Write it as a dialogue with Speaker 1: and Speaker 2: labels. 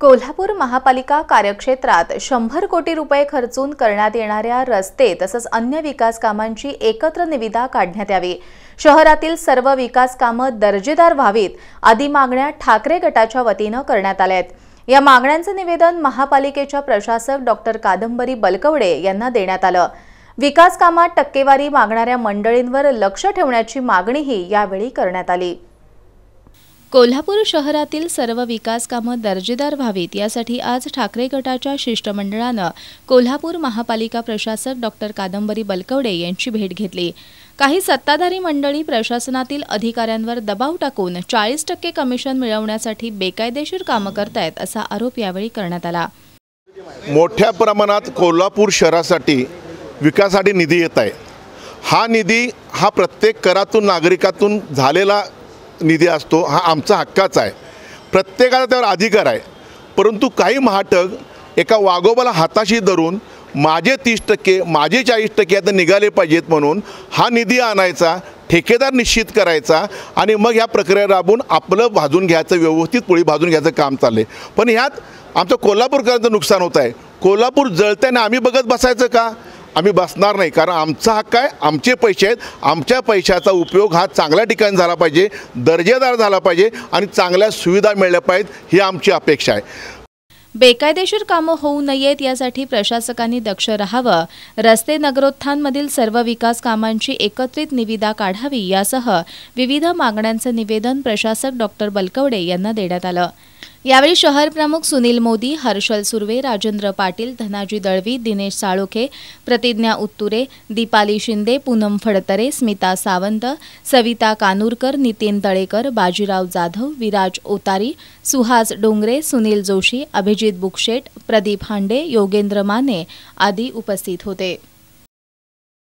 Speaker 1: कोल्हापूर महापालिका कार्यक्षेत्रात शंभर कोटी रुपये खर्चून करण्यात येणाऱ्या रस्ते तसंच अन्य विकास कामांची एकत्र निविदा काढण्यात यावी शहरातील सर्व विकास कामं दर्जेदार व्हावीत आदी मागण्या ठाकरे गटाच्या वतीनं करण्यात आल्या आहेत या मागण्यांचं निवेदन महापालिकेच्या प्रशासक डॉक्टर कादंबरी बलकवडे यांना देण्यात आलं विकास कामात टक्केवारी मागणाऱ्या मंडळींवर लक्ष ठेवण्याची मागणीही यावेळी करण्यात आली कोल्हापूर शहरातील सर्व विकास कामं दर्जेदार व्हावीत यासाठी आज ठाकरे गटाच्या शिष्टमंडळानं कोल्हापूर महापालिका प्रशासक डॉक्टर कादंबरी बलकवडे यांची भेट घेतली काही सत्ताधारी मंडळी प्रशासनातील अधिकाऱ्यांवर दबाव टाकून चाळीस टक्के कमिशन मिळवण्यासाठी बेकायदेशीर कामं करतायत असा आरोप यावेळी करण्यात आला
Speaker 2: मोठ्या प्रमाणात कोल्हापूर शहरासाठी विकासासाठी निधी येत आहे हा निधी हा प्रत्येक करातून नागरिकातून झालेला निधी असतो हा आमचा हक्काचा आहे प्रत्येकाला त्यावर अधिकार आहे परंतु काही महाटक एका वागोबाला हाताशी धरून माझे तीस टक्के माझे चाळीस टक्के आता निघाले पाहिजेत म्हणून हा निधी आणायचा ठेकेदार निश्चित करायचा आणि मग ह्या प्रक्रिया राबून आपलं भाजून घ्यायचं व्यवस्थित पोळी भाजून घ्यायचं काम चाललं पण ह्यात आमचं कोल्हापूरकरांचं नुकसान होत आहे कोल्हापूर जळतं आम्ही बघत बसायचं का आम्ही बसणार नाही कारण आमचा हक्क आहे आमचे पैसे आहेत आमच्या पैशाचा उपयोग हा चांगल्या ठिकाणी झाला पाहिजे दर्जेदार झाला पाहिजे आणि चांगल्या सुविधा मिळल्या पाहिजेत ही आमची अपेक्षा आहे
Speaker 1: बेकायदेशीर कामं होऊ नयेत यासाठी प्रशासकांनी दक्ष राहावं रस्ते नगरोत्थानमधील सर्व विकास कामांची एकत्रित निविदा काढावी यासह विविध मागण्यांचं निवेदन प्रशासक डॉक्टर बलकवडे यांना देण्यात आलं यावेळी शहर प्रमुख सुनील मोदी हर्षल सुर्वे राजेंद्र पाटील धनाजी दळवी दिनेश साळोखे प्रतिज्ञा उत्तुरे दीपाली शिंदे पूनम फडतरे स्मिता सावंत सविता कानूरकर नितीन तळेकर बाजीराव जाधव विराज ओतारी सुहास डोंगरे सुनील जोशी अभिजित बुकशेट प्रदीप हांडे योगेंद्र माने आदी उपस्थित होते